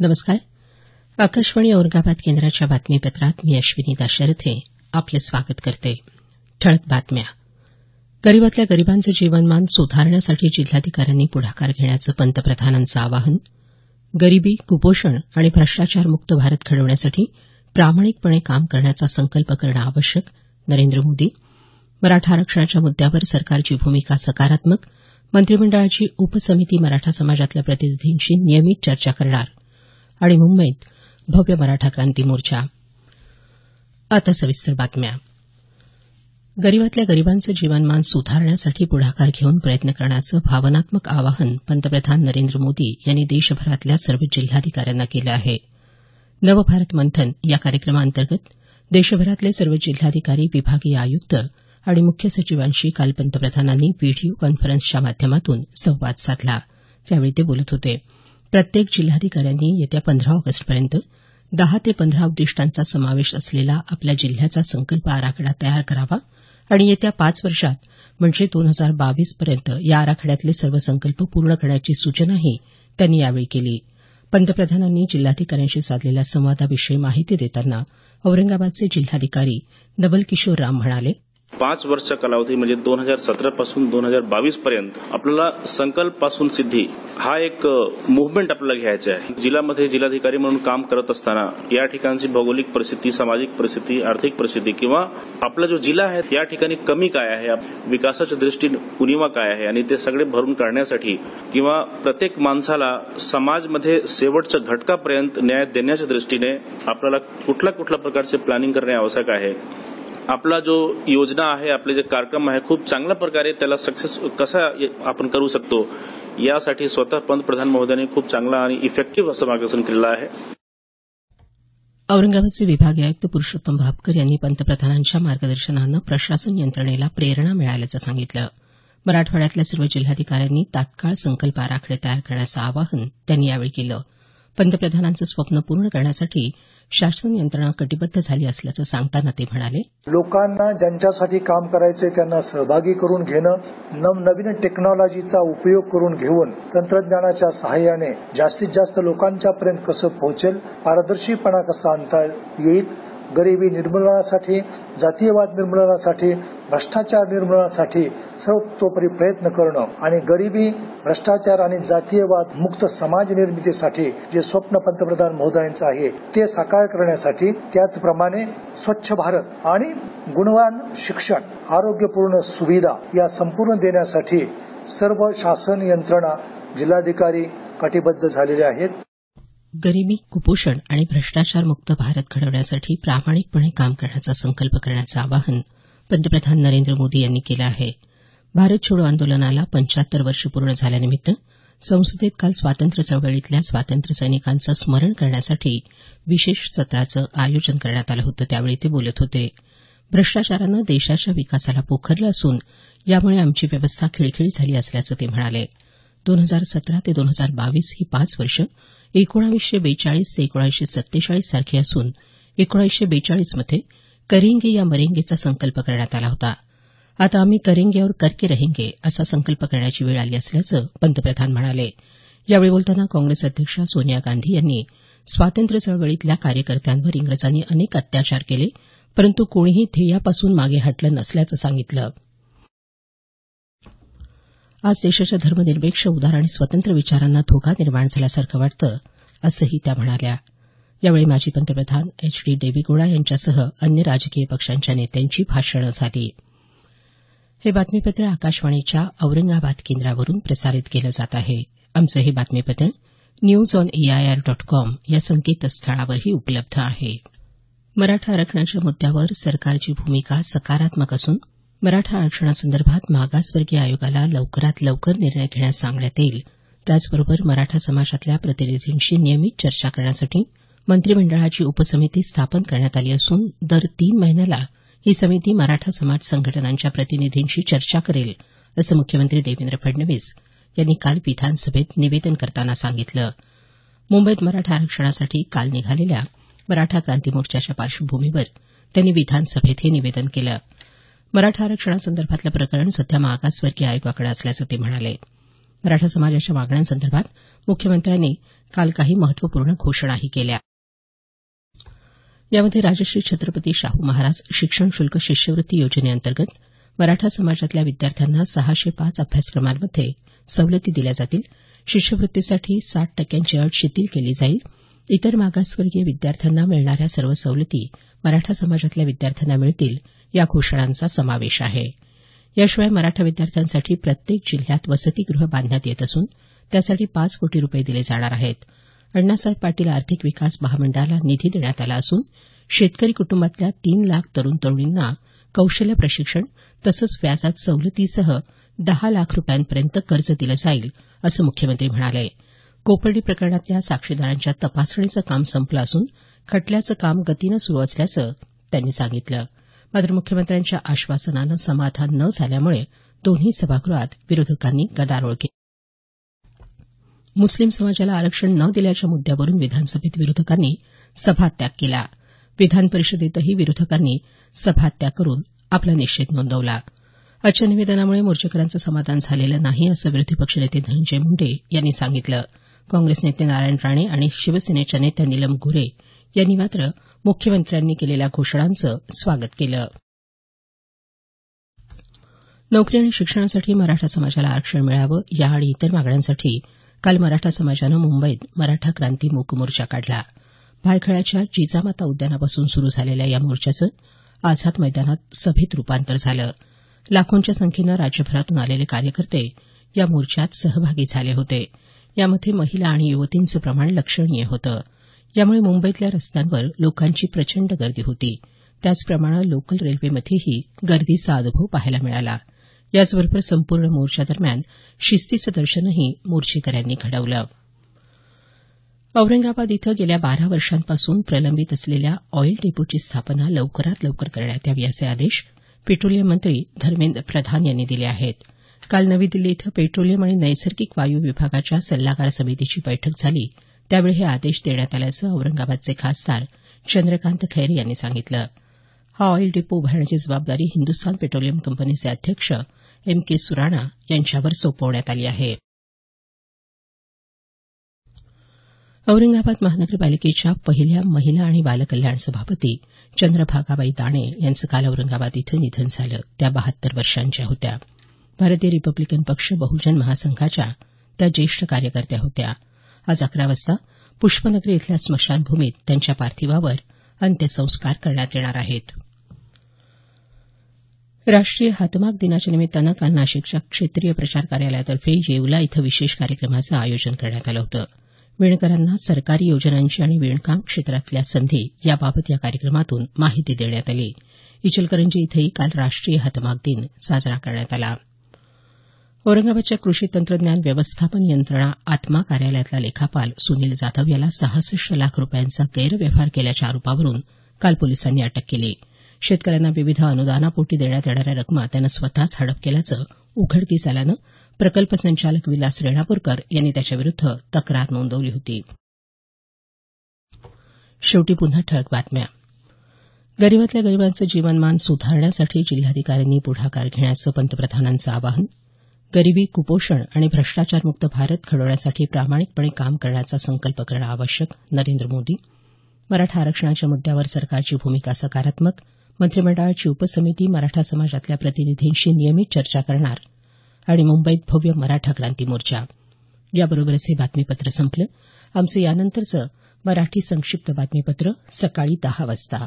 नमस्कार आकाशवाणी औरंगाबाद केंद्राच्या बातमीपत्रात मी अश्विनी दाशरथे आपलं स्वागत करते ठळक बातम्या गरिबातल्या गरिबांचं जीवनमान सुधारण्यासाठी जिल्हाधिकाऱ्यांनी पुढाकार घेण्याचं पंतप्रधानांचं आवाहन गरिबी कुपोषण आणि भ्रष्टाचारमुक्त भारत घडवण्यासाठी प्रामाणिकपणे काम करण्याचा संकल्प करणं आवश्यक नरेंद्र मोदी मराठा आरक्षणाच्या मुद्द्यावर सरकारची भूमिका सकारात्मक मंत्रिमंडळाची उपसमिती मराठा समाजातल्या प्रतिनिधींशी नियमित चर्चा करणार आणि मुंबईत भव्य मराठा क्रांती मोर्चा गरिबातल्या गरिबांचं जीवनमान सुधारण्यासाठी पुढाकार घेऊन प्रयत्न करण्याचं भावनात्मक आवाहन पंतप्रधान नरेंद्र मोदी यांनी देशभरातल्या सर्व जिल्हाधिकाऱ्यांना केलं आहे नवभारत मंथन या कार्यक्रमाअंतर्गत देशभरातले सर्व जिल्हाधिकारी विभागीय आयुक्त आणि मुख्य सचिवांशी काल पंतप्रधानांनी व्हिडिओ कॉन्फरन्सच्या माध्यमातून संवाद साधला त्यावेळी ते बोलत होते प्रत्येक जिल्हाधिकाऱ्यांनी येत्या पंधरा ऑगस्टपर्यंत दहा ते पंधरा उद्दिष्टांचा समावेश असलेला आपल्या जिल्ह्याचा संकल्प आराखडा तयार करावा आणि येत्या पाच वर्षात म्हणजे दोन हजार बावीसपर्यंत पर्यंत या आराखड्यातले सर्व संकल्प पूर्ण करण्याची सूचनाही त्यांनी यावेळी केली पंतप्रधानांनी जिल्हाधिकाऱ्यांशी साधलेल्या संवादाविषयी माहिती देताना औरंगाबादचे जिल्हाधिकारी नवल किशोर राम म्हणाले पाच वर्ष कालावधी म्हणजे दोन हजार सतरा पासून दोन हजार बावीस पर्यंत आपल्याला संकल्प पासून सिद्धी हा एक मुव्हमेंट आपल्याला घ्यायचा आहे जिल्ह्यामध्ये जिल्हाधिकारी म्हणून काम करत असताना या ठिकाणची भौगोलिक परिस्थिती सामाजिक परिस्थिती आर्थिक परिस्थिती किंवा आपला जो जिल्हा आहे या ठिकाणी कमी काय आहे विकासाच्या दृष्टीने उणीवा काय आहे आणि ते सगळे भरून काढण्यासाठी किंवा प्रत्येक माणसाला समाजमध्ये शेवटच्या घटकापर्यंत न्याय देण्याच्या दृष्टीने आपल्याला कुठल्या कुठल्या प्रकारचे प्लॅनिंग करणे आवश्यक आहे आपला जो योजना आहे आपले जे कार्यक्रम आहे खूप चांगल्या प्रकारे त्याला सक्सेस कसा आपण करू शकतो यासाठी स्वतः पंतप्रधान महोदयांनी खूप चांगला आणि इफेक्टिव्ह असं मार्गदर्शन केलेलं आहे औरंगाबादचे विभागीय आयुक्त पुरुषोत्तम भापकर यांनी पंतप्रधानांच्या मार्गदर्शनानं प्रशासन यंत्रणेला प्रेरणा मिळाल्याचं सांगितलं मराठवाड्यातल्या सर्व जिल्हाधिकाऱ्यांनी तात्काळ संकल्प आराखडे तयार करण्याचं आवाहन त्यांनी यावेळी केलं पंतप्रधानांचं स्वप्न पूर्ण करण्यासाठी शासन यंत्रणा कटिबद्ध झाली असल्याचं सांगताना ते म्हणाले लोकांना ज्यांच्यासाठी काम करायचंय त्यांना सहभागी करून घेणं नवनवीन टेक्नॉलॉजीचा उपयोग करून घेऊन तंत्रज्ञानाच्या सहाय्याने जास्तीत जास्त लोकांच्या पर्यंत कसं पोहोचेल पारदर्शीपणा कसा आणता येईल गरिबी निर्मूलनासाठी जातीयवाद निर्मूलनासाठी भ्रष्टाचार निर्मूलनासाठी सर्वतोपरी प्रयत्न करणं आणि गरिबी भ्रष्टाचार आणि जातीयवाद मुक्त समाज निर्मितीसाठी जे स्वप्न पंतप्रधान महोदयांचं आहे ते साकार करण्यासाठी त्याचप्रमाणे स्वच्छ भारत आणि गुणवान शिक्षण आरोग्यपूर्ण सुविधा या संपूर्ण देण्यासाठी सर्व शासन यंत्रणा जिल्हाधिकारी कटिबद्ध झालेले आहेत गरिबी कुपोषण आणि भ्रष्टाचारमुक्त भारत घडवण्यासाठी प्रामाणिकपणे काम करण्याचा संकल्प करण्याचं आवाहन पंतप्रधान नरेंद्र मोदी यांनी केलं आहे भारत छोडो आंदोलनाला पंचाहत्तर वर्ष पूर्ण झाल्यानिमित्त संसदेत काल स्वातंत्र्य चळवळीतल्या स्वातंत्र्य सैनिकांचं स्मरण करण्यासाठी विशेष सत्राचं आयोजन करण्यात आलं होतं त्यावेळी ते बोलत होते भ्रष्टाचारानं देशाच्या विकासाला पोखरलं असून यामुळे आमची व्यवस्था खिळखिळी झाली असल्याचं ते म्हणाले दोन हजार सतरा ते दोन हजार बावीस ही पाच वर्ष एकोणावीसशे बेचाळीस ते एकोणावीसशे सत्तेचाळीस सारखी असून एकोणावीसशे बेचाळीसमध्ये करेंगे या मरेंगेचा संकल्प करण्यात आला होता आता आम्ही करेंगे और करके रहेंगे असा संकल्प करण्याची वेळ आली असल्याचं पंतप्रधान म्हणाले यावेळी बोलताना काँग्रेस अध्यक्षा सोनिया गांधी यांनी स्वातंत्र्य चळवळीतल्या कार्यकर्त्यांवर इंग्रजांनी अनेक अत्याचार केले परंतु कोणीही ध्येयापासून मागे हटलं नसल्याचं सांगितलं आज देशाच्या धर्मनिरपेक्ष उदार आणि स्वतंत्र विचारांना धोका निर्माण झाल्यासारखं वाटतं असंही त्या म्हणाल्या यावेळी माजी पंतप्रधान एच डी देवेगौडा यांच्यासह अन्य राजकीय पक्षांच्या नेत्यांची भाषणं झाली हे बातमीपत्र आकाशवाणीच्या औरंगाबाद केंद्रावरून प्रसारित केलं जात आहे आमचं हे बातमीपत्र news on AIR dot com या संकेतस्थळावरही उपलब्ध आहे मराठा आरक्षणाच्या मुद्द्यावर सरकारची भूमिका सकारात्मक असून मराठा आरक्षणासंदर्भात मागासवर्गीय आयोगाला लवकरात लवकर निर्णय घेण्यास सांगण्यात येईल त्याचबरोबर मराठा समाजातल्या प्रतिनिधींशी नियमित चर्चा करण्यासाठी मंत्रिमंडळाची उपसमिती स्थापन करण्यात आली असून दर तीन महिन्याला ही समिती मराठा समाज संघटनांच्या प्रतिनिधींशी चर्चा करेल असं मुख्यमंत्री देवेंद्र फडणवीस यांनी काल विधानसभेत निवेदन करताना सांगितलं मुंबईत मराठा आरक्षणासाठी काल निघालेल्या मराठा क्रांती मोर्चाच्या पार्श्वभूमीवर त्यांनी विधानसभेत हे निवेदन केलं मराठा आरक्षणासंदर्भातलं प्रकरण सध्या मागासवर्गीय आयोगाकडे असल्याचं ते म्हणाले मराठा समाजाच्या मागण्यांसंदर्भात मुख्यमंत्र्यांनी काल काही महत्वपूर्ण घोषणाही केल्या यामध्ये राजश्री छत्रपती शाहू महाराज शिक्षण शुल्क शिष्यवृत्ती योजनेअंतर्गत मराठा समाजातल्या विद्यार्थ्यांना सहाशे पाच अभ्यासक्रमांमध्ये सवलती दिल्या जातील शिष्यवृत्तीसाठी साठ टक्क्यांची अट शिथिल केली जाईल इतर मागासवर्गीय विद्यार्थ्यांना मिळणाऱ्या सर्व सवलती मराठा समाजातल्या विद्यार्थ्यांना मिळतील या घोषणांचा समावेश आहे याशिवाय मराठा विद्यार्थ्यांसाठी प्रत्येक जिल्ह्यात वसतिगृह बांधण्यात येत असून त्यासाठी पाच कोटी रुपये दिले जाणार आहेत अण्णासाहेब पाटील आर्थिक विकास महामंडळाला निधी देण्यात आला असून शेतकरी कुटुंबातल्या तीन लाख तरुण तरुणींना कौशल्य प्रशिक्षण तसंच व्याजात सवलतीसह दहा लाख रुपयांपर्यंत कर्ज दिलं जाईल असं मुख्यमंत्री म्हणाले कोपर्डी प्रकरणातल्या साक्षीदारांच्या तपासणीचं काम संपलं असून खटल्याचं काम गतीनं सुरू असल्याचं त्यांनी सांगितलं मात्र मुख्यमंत्र्यांच्या आश्वासनानं समाधान न झाल्यामुळे दोन्ही सभागृहात विरोधकांनी गदारोळ केला मुस्लिम समाजाला आरक्षण न दिल्याच्या मुद्यावरून विधानसभेत विरोधकांनी सभात्याग केला विधान परिषदेतही विरोधकांनी सभात्याग करून आपला निषेध नोंदवला आजच्या निवेदनामुळे मोर्चेकऱ्यांचं समाधान झालेलं नाही असं विरोधी पक्षनेते धनंजय मुंडे यांनी सांगितलं काँग्रेस नेते नारायण राणे आणि शिवसेनेच्या नेत्या नीलम गोऱ्हे यांनी मात्र मुख्यमंत्र्यांनी केलेल्या घोषणांचं स्वागत केलं नोकरी आणि शिक्षणासाठी मराठा समाजाला आरक्षण मिळावं या आणि इतर मागण्यांसाठी काल मराठा समाजानं मुंबईत मराठा क्रांती मूक मोर्चा काढला भायखळ्याच्या जिजामाता उद्यानापासून सुरू झालेल्या या मोर्चाचं आझाद मैदानात सभेत रुपांतर झालं लाखोंच्या संख्येनं राज्यभरातून आलेले कार्यकर्ते या मोर्चात सहभागी झाले होते यामध्ये महिला आणि युवतींचं प्रमाण लक्षणीय होतं यामुळे मुंबईतल्या रस्त्यांवर लोकांची प्रचंड गर्दी होती त्याचप्रमाणे लोकल रेल्वेमध्येही गर्दीचा अनुभव पाहायला मिळाला याचबरोबर संपूर्ण मोर्चादरम्यान शिस्तीचं दर्शनही मोर्चेकऱ्यांनी घडवलं औरंगाबाद इथं गेल्या बारा वर्षांपासून प्रलंबित असलेल्या ऑइल डेपोची स्थापना लवकरात लवकर करण्यात यावी असे आदेश पेट्रोलियम मंत्री धर्मेंद्र प्रधान यांनी दिले आहेत काल नवी दिल्ली इथं पेट्रोलियम आणि नैसर्गिक वायू विभागाच्या सल्लागार समितीची बैठक झाली त्यावेळी हे आदेश देण्यात आल्याचं औरंगाबादचे खासदार चंद्रकांत खैरे यांनी सांगितलं हा ऑइल डिपो उभारण्याची जबाबदारी हिंदुस्थान पेट्रोलियम कंपनीचे अध्यक्ष एम के सुराणा यांच्यावर सोपवण्यात आली आहे औरंगाबाद महानगरपालिकेच्या पहिल्या महिला आणि बालकल्याण सभापती चंद्रभागाबाई दाणे यांचं काल औरंगाबाद इथं निधन झालं त्या बहात्तर वर्षांच्या होत्या भारतीय रिपब्लिकन पक्ष बहुजन महासंघाच्या त्या ज्येष्ठ कार्यकर्त्या होत्या आज अकरा वाजता पुष्पनगरी इथल्या स्मशानभूमीत त्यांच्या पार्थिवावर अंत्यसंस्कार करण्यात येणार आहेत राष्ट्रीय हातमाग दिनाच्या निमित्तानं काल नाशिकच्या क्षेत्रीय प्रचार कार्यालयातर्फे येवला इथं विशेष कार्यक्रमाचं आयोजन करण्यात आलं होतं विणकरांना सरकारी योजनांची आणि विणकाम क्षेत्रातल्या संधी याबाबत या कार्यक्रमातून माहिती देण्यात आली इचलकरंजी इथंही काल राष्ट्रीय हातमाग दिन साजरा करण्यात आला औरंगाबादच्या कृषी तंत्रज्ञान व्यवस्थापन यंत्रणा आत्मा कार्यालयातला लेखापाल सुनील जाधव याला सहासष्ट लाख रुपयांचा गैरव्यवहार केल्याच्या आरोपावरून काल पोलिसांनी अटक केली शेतकऱ्यांना विविध अनुदानापोटी देण्यात येणाऱ्या रकमा त्यानं स्वतःच हडप केल्याचं उघडकीस आल्यानं प्रकल्प संचालक विलास रेणापूरकर यांनी त्याच्याविरुद्ध तक्रार नोंदवली होती गरीबातल्या गरिबांचं जीवनमान सुधारण्यासाठी जिल्हाधिकाऱ्यांनी पुढाकार घेण्याचं पंतप्रधानांचं आवाहन गरिबी कुपोषण आणि भ्रष्टाचारमुक्त भारत घडवण्यासाठी प्रामाणिकपणे काम करण्याचा संकल्प करणं आवश्यक नरेंद्र मोदी मराठा आरक्षणाच्या मुद्यावर सरकारची भूमिका सकारात्मक मंत्रिमंडळाची उपसमिती मराठा समाजातल्या प्रतिनिधींशी नियमित चर्चा करणार आणि मुंबईत भव्य मराठा क्रांती मोर्चा याबरोबरच हे बातमीपत्र संपलं आमचं यानंतरचं मराठी संक्षिप्त बातमीपत्र सकाळी दहा वाजता